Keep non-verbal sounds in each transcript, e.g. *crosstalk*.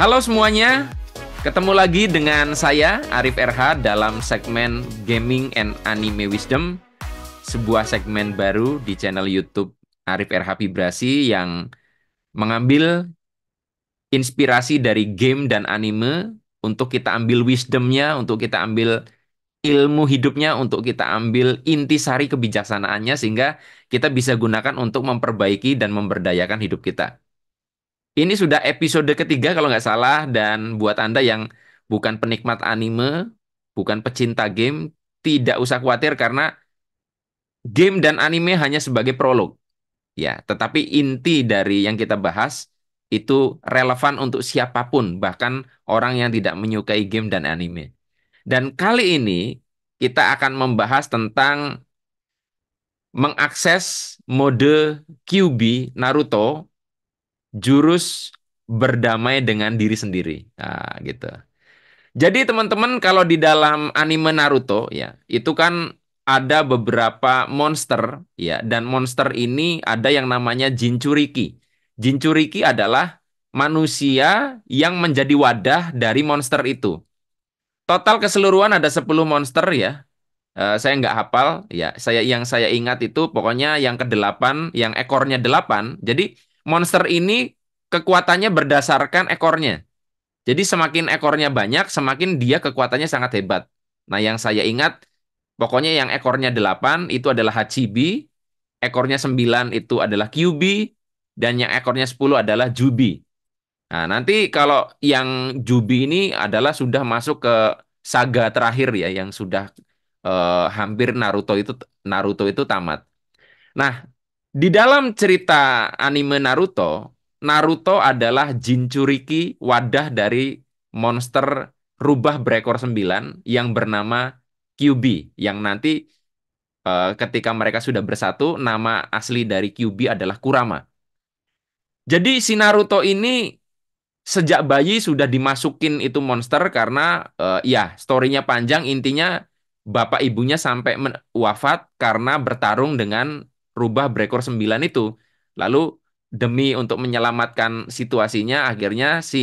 Halo semuanya, ketemu lagi dengan saya Arif RH dalam segmen Gaming and Anime Wisdom, sebuah segmen baru di channel YouTube Arif RH Vibrasi yang mengambil inspirasi dari game dan anime untuk kita ambil wisdomnya, untuk kita ambil ilmu hidupnya untuk kita ambil inti intisari kebijaksanaannya sehingga kita bisa gunakan untuk memperbaiki dan memberdayakan hidup kita. Ini sudah episode ketiga kalau nggak salah dan buat Anda yang bukan penikmat anime, bukan pecinta game, tidak usah khawatir karena game dan anime hanya sebagai prolog. Ya, tetapi inti dari yang kita bahas itu relevan untuk siapapun, bahkan orang yang tidak menyukai game dan anime. Dan kali ini kita akan membahas tentang mengakses mode QB Naruto jurus berdamai dengan diri sendiri. Nah, gitu. Jadi teman-teman kalau di dalam anime Naruto ya, itu kan ada beberapa monster ya dan monster ini ada yang namanya Jinchuriki. Jinchuriki adalah manusia yang menjadi wadah dari monster itu. Total keseluruhan ada 10 monster ya. Uh, saya nggak hafal ya. Saya yang saya ingat itu pokoknya yang ke-8 yang ekornya 8. Jadi monster ini kekuatannya berdasarkan ekornya. Jadi semakin ekornya banyak, semakin dia kekuatannya sangat hebat. Nah, yang saya ingat pokoknya yang ekornya 8 itu adalah Hachibi, ekornya 9 itu adalah Kyubi, dan yang ekornya 10 adalah Jubi. Nah, nanti kalau yang Jubi ini adalah sudah masuk ke saga terakhir ya yang sudah eh, hampir Naruto itu Naruto itu tamat. Nah, di dalam cerita anime Naruto, Naruto adalah Jinchuriki, wadah dari monster rubah berekor sembilan yang bernama Kyuubi yang nanti eh, ketika mereka sudah bersatu, nama asli dari Kyuubi adalah Kurama. Jadi si Naruto ini sejak bayi sudah dimasukin itu monster karena eh, ya storynya panjang, intinya bapak ibunya sampai wafat karena bertarung dengan rubah Brekor 9 itu. Lalu demi untuk menyelamatkan situasinya akhirnya si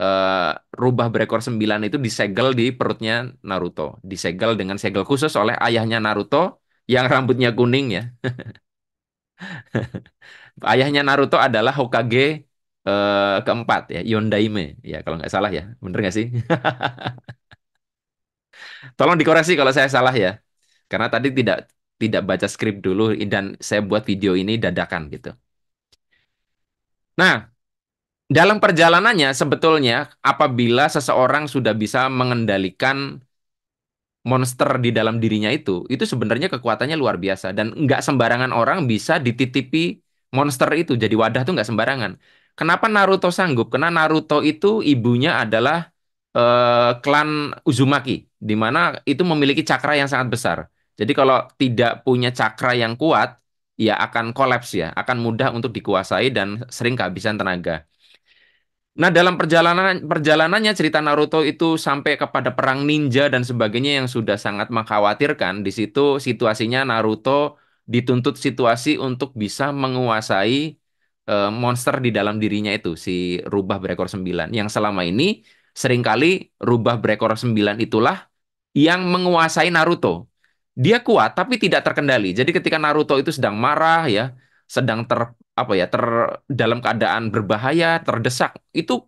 uh, rubah Brekor 9 itu disegel di perutnya Naruto. Disegel dengan segel khusus oleh ayahnya Naruto yang rambutnya kuning ya. *laughs* ayahnya Naruto adalah Hokage uh, keempat ya, Yondaime. Ya kalau nggak salah ya, bener nggak sih? *laughs* Tolong dikoreksi kalau saya salah ya. Karena tadi tidak tidak baca skrip dulu dan saya buat video ini dadakan gitu. Nah, dalam perjalanannya sebetulnya apabila seseorang sudah bisa mengendalikan monster di dalam dirinya itu, itu sebenarnya kekuatannya luar biasa dan nggak sembarangan orang bisa dititipi monster itu jadi wadah tuh nggak sembarangan. Kenapa Naruto sanggup? Karena Naruto itu ibunya adalah uh, klan Uzumaki, di mana itu memiliki cakra yang sangat besar. Jadi kalau tidak punya cakra yang kuat, ya akan kolaps ya, akan mudah untuk dikuasai dan sering kehabisan tenaga. Nah, dalam perjalanan perjalanannya cerita Naruto itu sampai kepada perang ninja dan sebagainya yang sudah sangat mengkhawatirkan. Di situ situasinya Naruto dituntut situasi untuk bisa menguasai uh, monster di dalam dirinya itu si rubah berekor sembilan yang selama ini seringkali rubah berekor sembilan itulah yang menguasai Naruto dia kuat tapi tidak terkendali. Jadi ketika Naruto itu sedang marah ya, sedang ter apa ya, ter dalam keadaan berbahaya, terdesak, itu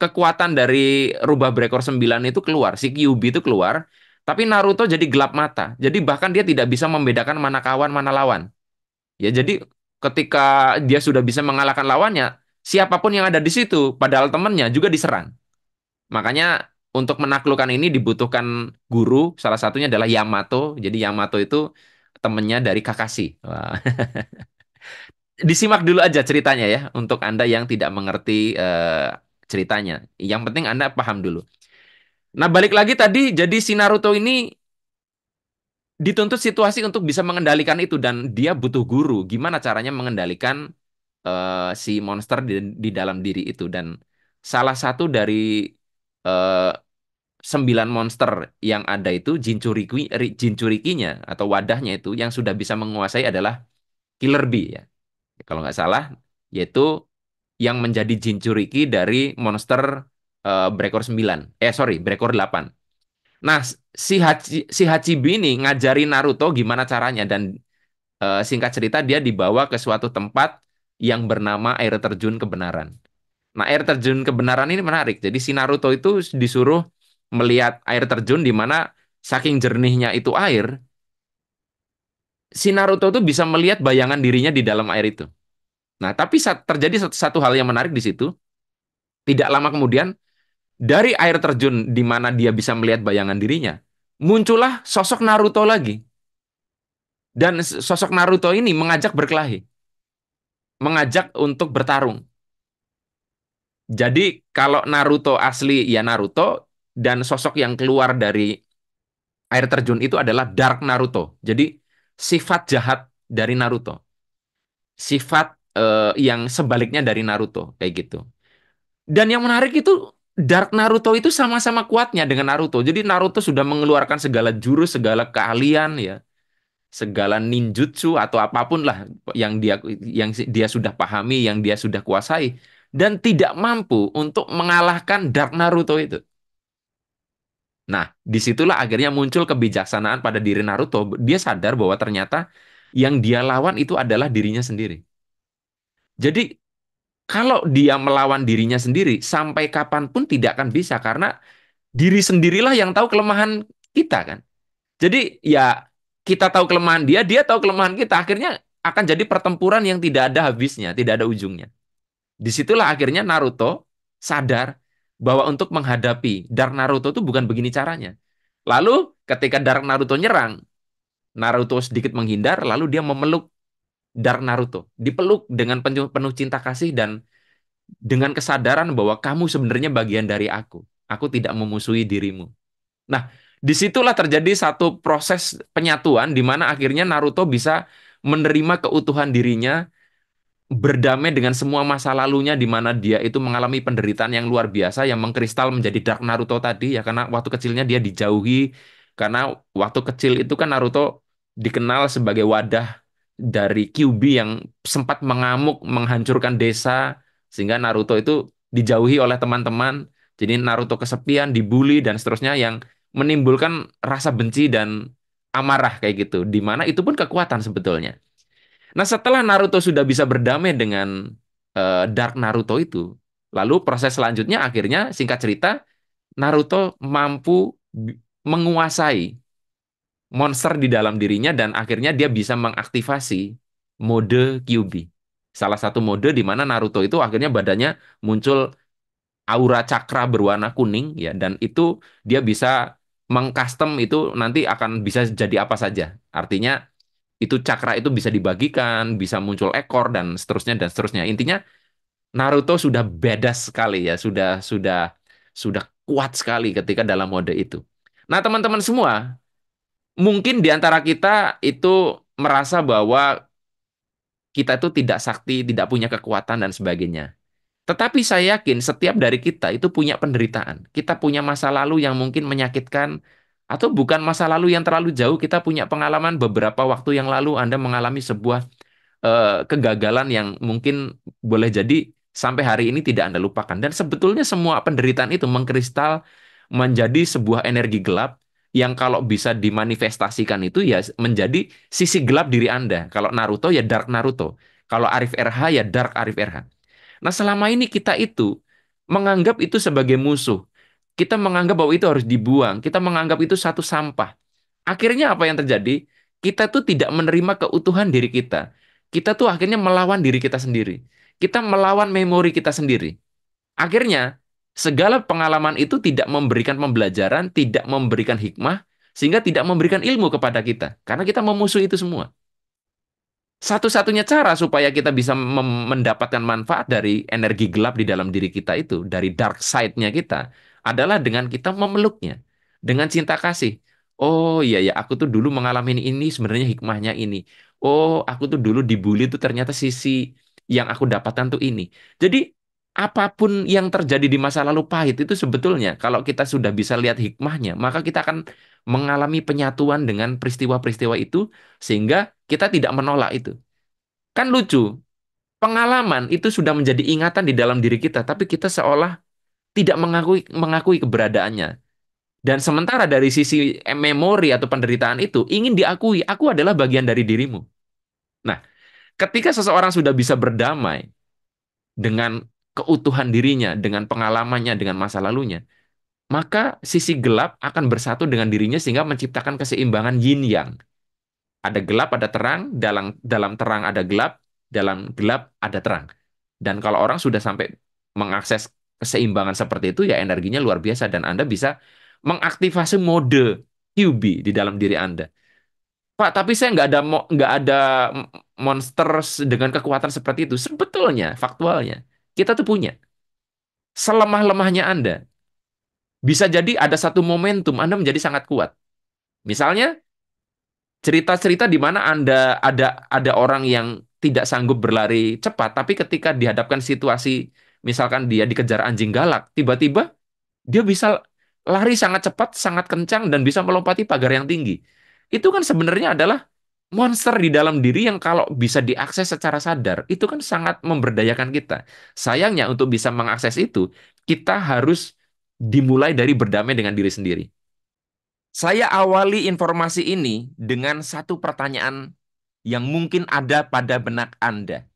kekuatan dari rubah breaker 9 itu keluar, si Kyuubi itu keluar, tapi Naruto jadi gelap mata. Jadi bahkan dia tidak bisa membedakan mana kawan mana lawan. Ya jadi ketika dia sudah bisa mengalahkan lawannya, siapapun yang ada di situ padahal temannya juga diserang. Makanya untuk menaklukkan ini dibutuhkan guru, salah satunya adalah Yamato. Jadi Yamato itu temennya dari Kakashi. Wow. *laughs* Disimak dulu aja ceritanya ya untuk Anda yang tidak mengerti uh, ceritanya. Yang penting Anda paham dulu. Nah, balik lagi tadi jadi si Naruto ini dituntut situasi untuk bisa mengendalikan itu dan dia butuh guru. Gimana caranya mengendalikan uh, si monster di, di dalam diri itu dan salah satu dari uh, sembilan monster yang ada itu Jinchuriki, Jinchurikinya atau wadahnya itu yang sudah bisa menguasai adalah Killer Bee ya. Kalau nggak salah, yaitu yang menjadi Jinchuriki dari monster uh, Breakor 9. Eh sorry, Breakor 8. Nah, si, Hachi, si Hachibi ini ngajari Naruto gimana caranya dan uh, singkat cerita dia dibawa ke suatu tempat yang bernama air terjun kebenaran. Nah, air terjun kebenaran ini menarik. Jadi si Naruto itu disuruh melihat air terjun di mana saking jernihnya itu air, si Naruto itu bisa melihat bayangan dirinya di dalam air itu. Nah, tapi terjadi satu hal yang menarik di situ. Tidak lama kemudian, dari air terjun di mana dia bisa melihat bayangan dirinya, muncullah sosok Naruto lagi. Dan sosok Naruto ini mengajak berkelahi. Mengajak untuk bertarung. Jadi kalau Naruto asli ya Naruto, dan sosok yang keluar dari air terjun itu adalah Dark Naruto. Jadi sifat jahat dari Naruto. Sifat uh, yang sebaliknya dari Naruto kayak gitu. Dan yang menarik itu Dark Naruto itu sama-sama kuatnya dengan Naruto. Jadi Naruto sudah mengeluarkan segala jurus, segala keahlian ya, segala ninjutsu atau apapun lah yang dia yang dia sudah pahami, yang dia sudah kuasai dan tidak mampu untuk mengalahkan Dark Naruto itu. Nah, disitulah akhirnya muncul kebijaksanaan pada diri Naruto. Dia sadar bahwa ternyata yang dia lawan itu adalah dirinya sendiri. Jadi, kalau dia melawan dirinya sendiri, sampai kapanpun tidak akan bisa. Karena diri sendirilah yang tahu kelemahan kita, kan? Jadi, ya kita tahu kelemahan dia, dia tahu kelemahan kita. Akhirnya akan jadi pertempuran yang tidak ada habisnya, tidak ada ujungnya. Disitulah akhirnya Naruto sadar bahwa untuk menghadapi Dark Naruto itu bukan begini caranya. Lalu ketika Dark Naruto nyerang, Naruto sedikit menghindar, lalu dia memeluk Dark Naruto. Dipeluk dengan penuh, penuh cinta kasih dan dengan kesadaran bahwa kamu sebenarnya bagian dari aku. Aku tidak memusuhi dirimu. Nah, disitulah terjadi satu proses penyatuan di mana akhirnya Naruto bisa menerima keutuhan dirinya berdamai dengan semua masa lalunya di mana dia itu mengalami penderitaan yang luar biasa yang mengkristal menjadi Dark Naruto tadi ya karena waktu kecilnya dia dijauhi karena waktu kecil itu kan Naruto dikenal sebagai wadah dari Kyuubi yang sempat mengamuk menghancurkan desa sehingga Naruto itu dijauhi oleh teman-teman jadi Naruto kesepian dibully dan seterusnya yang menimbulkan rasa benci dan amarah kayak gitu di mana itu pun kekuatan sebetulnya Nah, setelah Naruto sudah bisa berdamai dengan uh, Dark Naruto itu, lalu proses selanjutnya akhirnya singkat cerita Naruto mampu menguasai monster di dalam dirinya dan akhirnya dia bisa mengaktifasi mode Kyuubi. Salah satu mode di mana Naruto itu akhirnya badannya muncul aura cakra berwarna kuning ya dan itu dia bisa mengcustom itu nanti akan bisa jadi apa saja. Artinya itu cakra itu bisa dibagikan, bisa muncul ekor dan seterusnya dan seterusnya. Intinya Naruto sudah beda sekali ya, sudah sudah sudah kuat sekali ketika dalam mode itu. Nah, teman-teman semua, mungkin di antara kita itu merasa bahwa kita itu tidak sakti, tidak punya kekuatan dan sebagainya. Tetapi saya yakin setiap dari kita itu punya penderitaan. Kita punya masa lalu yang mungkin menyakitkan, atau bukan masa lalu yang terlalu jauh, kita punya pengalaman beberapa waktu yang lalu Anda mengalami sebuah uh, kegagalan yang mungkin boleh jadi sampai hari ini tidak Anda lupakan. Dan sebetulnya semua penderitaan itu mengkristal menjadi sebuah energi gelap yang kalau bisa dimanifestasikan itu ya menjadi sisi gelap diri Anda. Kalau Naruto ya Dark Naruto. Kalau Arif RH ya Dark Arif RH. Nah selama ini kita itu menganggap itu sebagai musuh. Kita menganggap bahwa itu harus dibuang. Kita menganggap itu satu sampah. Akhirnya apa yang terjadi? Kita tuh tidak menerima keutuhan diri kita. Kita tuh akhirnya melawan diri kita sendiri. Kita melawan memori kita sendiri. Akhirnya, segala pengalaman itu tidak memberikan pembelajaran, tidak memberikan hikmah, sehingga tidak memberikan ilmu kepada kita. Karena kita memusuhi itu semua satu-satunya cara supaya kita bisa mendapatkan manfaat dari energi gelap di dalam diri kita itu, dari dark side-nya kita, adalah dengan kita memeluknya dengan cinta kasih. Oh iya ya, aku tuh dulu mengalami ini sebenarnya hikmahnya ini. Oh, aku tuh dulu dibully tuh ternyata sisi yang aku dapatkan tuh ini. Jadi apapun yang terjadi di masa lalu pahit itu sebetulnya kalau kita sudah bisa lihat hikmahnya, maka kita akan mengalami penyatuan dengan peristiwa-peristiwa itu sehingga kita tidak menolak itu. Kan lucu, pengalaman itu sudah menjadi ingatan di dalam diri kita, tapi kita seolah tidak mengakui mengakui keberadaannya. Dan sementara dari sisi eh, memori atau penderitaan itu ingin diakui, aku adalah bagian dari dirimu. Nah, ketika seseorang sudah bisa berdamai dengan keutuhan dirinya, dengan pengalamannya, dengan masa lalunya, maka sisi gelap akan bersatu dengan dirinya sehingga menciptakan keseimbangan yin yang. Ada gelap, ada terang, dalam dalam terang ada gelap, dalam gelap ada terang. Dan kalau orang sudah sampai mengakses keseimbangan seperti itu ya energinya luar biasa dan Anda bisa mengaktifasi mode QB di dalam diri Anda. Pak, tapi saya nggak ada nggak ada monster dengan kekuatan seperti itu. Sebetulnya, faktualnya, kita tuh punya. Selemah-lemahnya Anda, bisa jadi ada satu momentum Anda menjadi sangat kuat. Misalnya, cerita-cerita di mana Anda ada ada orang yang tidak sanggup berlari cepat, tapi ketika dihadapkan situasi misalkan dia dikejar anjing galak, tiba-tiba dia bisa lari sangat cepat, sangat kencang, dan bisa melompati pagar yang tinggi. Itu kan sebenarnya adalah monster di dalam diri yang kalau bisa diakses secara sadar, itu kan sangat memberdayakan kita. Sayangnya untuk bisa mengakses itu, kita harus dimulai dari berdamai dengan diri sendiri. Saya awali informasi ini dengan satu pertanyaan yang mungkin ada pada benak Anda.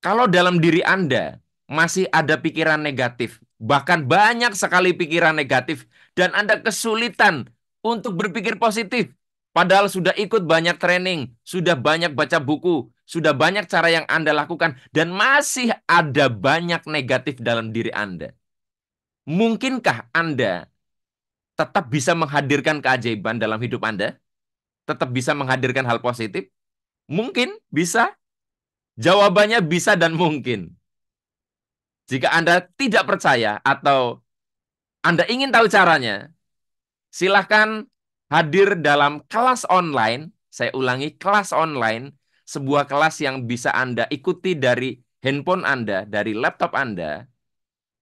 Kalau dalam diri Anda masih ada pikiran negatif, bahkan banyak sekali pikiran negatif, dan Anda kesulitan untuk berpikir positif, padahal sudah ikut banyak training, sudah banyak baca buku, sudah banyak cara yang Anda lakukan, dan masih ada banyak negatif dalam diri Anda. Mungkinkah Anda tetap bisa menghadirkan keajaiban dalam hidup Anda? Tetap bisa menghadirkan hal positif? Mungkin bisa, Jawabannya bisa dan mungkin. Jika Anda tidak percaya atau Anda ingin tahu caranya, silahkan hadir dalam kelas online. Saya ulangi, kelas online. Sebuah kelas yang bisa Anda ikuti dari handphone Anda, dari laptop Anda.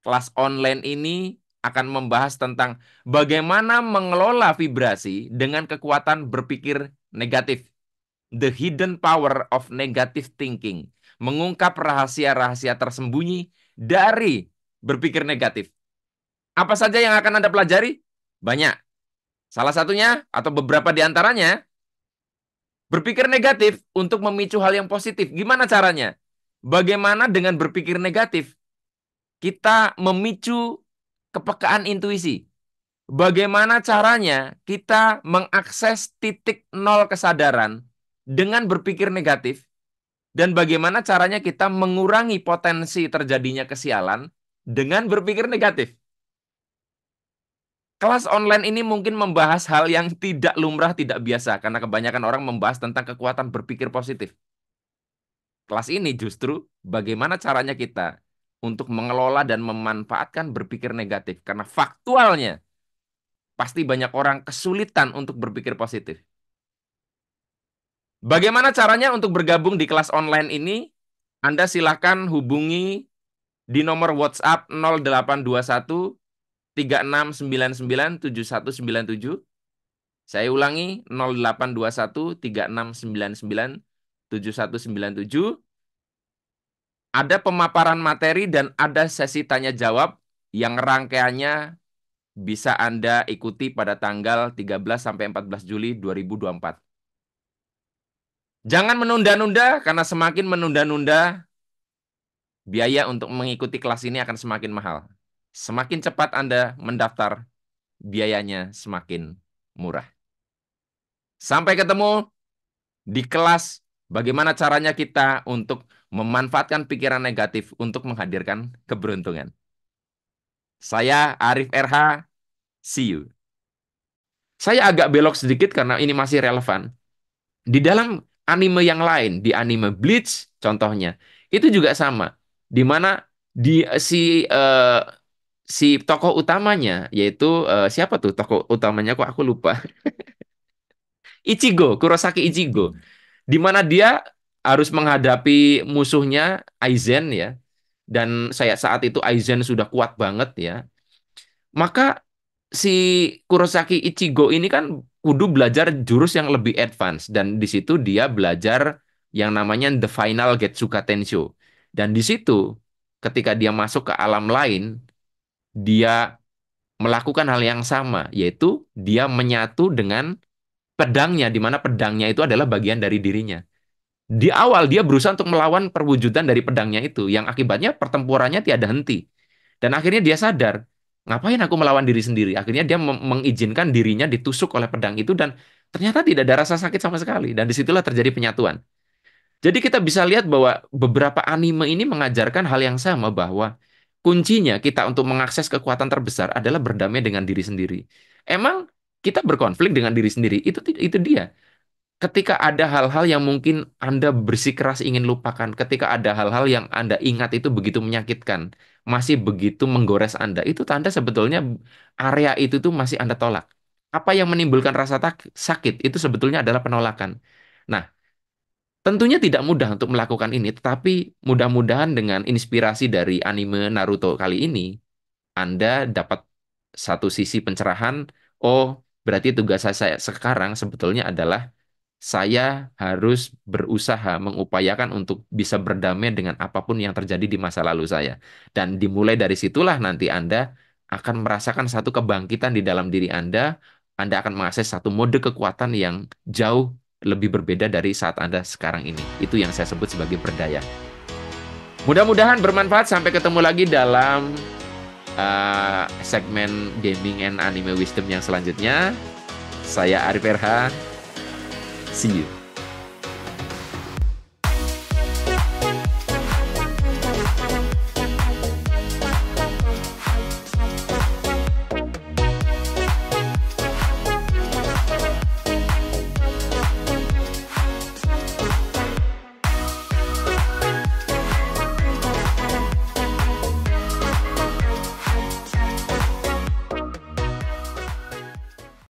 Kelas online ini akan membahas tentang bagaimana mengelola vibrasi dengan kekuatan berpikir negatif. The Hidden Power of Negative Thinking, mengungkap rahasia-rahasia tersembunyi dari berpikir negatif. Apa saja yang akan Anda pelajari? Banyak. Salah satunya atau beberapa di antaranya berpikir negatif untuk memicu hal yang positif. Gimana caranya? Bagaimana dengan berpikir negatif? Kita memicu kepekaan intuisi. Bagaimana caranya kita mengakses titik nol kesadaran dengan berpikir negatif dan bagaimana caranya kita mengurangi potensi terjadinya kesialan dengan berpikir negatif. Kelas online ini mungkin membahas hal yang tidak lumrah, tidak biasa, karena kebanyakan orang membahas tentang kekuatan berpikir positif. Kelas ini justru bagaimana caranya kita untuk mengelola dan memanfaatkan berpikir negatif, karena faktualnya pasti banyak orang kesulitan untuk berpikir positif. Bagaimana caranya untuk bergabung di kelas online ini? Anda silakan hubungi di nomor WhatsApp 0821 3699 7197. Saya ulangi 0821 3699 7197. Ada pemaparan materi dan ada sesi tanya jawab yang rangkaiannya bisa Anda ikuti pada tanggal 13 sampai 14 Juli 2024. Jangan menunda-nunda karena semakin menunda-nunda biaya untuk mengikuti kelas ini akan semakin mahal. Semakin cepat Anda mendaftar, biayanya semakin murah. Sampai ketemu di kelas bagaimana caranya kita untuk memanfaatkan pikiran negatif untuk menghadirkan keberuntungan. Saya Arif RH, see you. Saya agak belok sedikit karena ini masih relevan. Di dalam anime yang lain, di anime Bleach contohnya, itu juga sama. Di mana di eh, si uh, si tokoh utamanya yaitu uh, siapa tuh tokoh utamanya kok aku lupa. *laughs* Ichigo, Kurosaki Ichigo. Hmm. Di mana dia harus menghadapi musuhnya Aizen ya. Dan saya saat itu Aizen sudah kuat banget ya. Maka si Kurosaki Ichigo ini kan kudu belajar jurus yang lebih advance dan di situ dia belajar yang namanya The Final Getsuka Tensho. Dan di situ ketika dia masuk ke alam lain, dia melakukan hal yang sama, yaitu dia menyatu dengan pedangnya, di mana pedangnya itu adalah bagian dari dirinya. Di awal dia berusaha untuk melawan perwujudan dari pedangnya itu, yang akibatnya pertempurannya tiada henti. Dan akhirnya dia sadar, ngapain aku melawan diri sendiri? Akhirnya dia mengizinkan dirinya ditusuk oleh pedang itu dan ternyata tidak ada rasa sakit sama sekali. Dan disitulah terjadi penyatuan. Jadi kita bisa lihat bahwa beberapa anime ini mengajarkan hal yang sama bahwa kuncinya kita untuk mengakses kekuatan terbesar adalah berdamai dengan diri sendiri. Emang kita berkonflik dengan diri sendiri, itu itu dia ketika ada hal-hal yang mungkin Anda bersikeras ingin lupakan, ketika ada hal-hal yang Anda ingat itu begitu menyakitkan, masih begitu menggores Anda, itu tanda sebetulnya area itu tuh masih Anda tolak. Apa yang menimbulkan rasa sakit itu sebetulnya adalah penolakan. Nah, tentunya tidak mudah untuk melakukan ini, tetapi mudah-mudahan dengan inspirasi dari anime Naruto kali ini, Anda dapat satu sisi pencerahan, oh berarti tugas saya sekarang sebetulnya adalah saya harus berusaha mengupayakan untuk bisa berdamai dengan apapun yang terjadi di masa lalu saya. Dan dimulai dari situlah nanti Anda akan merasakan satu kebangkitan di dalam diri Anda. Anda akan mengakses satu mode kekuatan yang jauh lebih berbeda dari saat Anda sekarang ini. Itu yang saya sebut sebagai berdaya. Mudah-mudahan bermanfaat. Sampai ketemu lagi dalam uh, segmen gaming and anime wisdom yang selanjutnya. Saya Arif Erha. See you.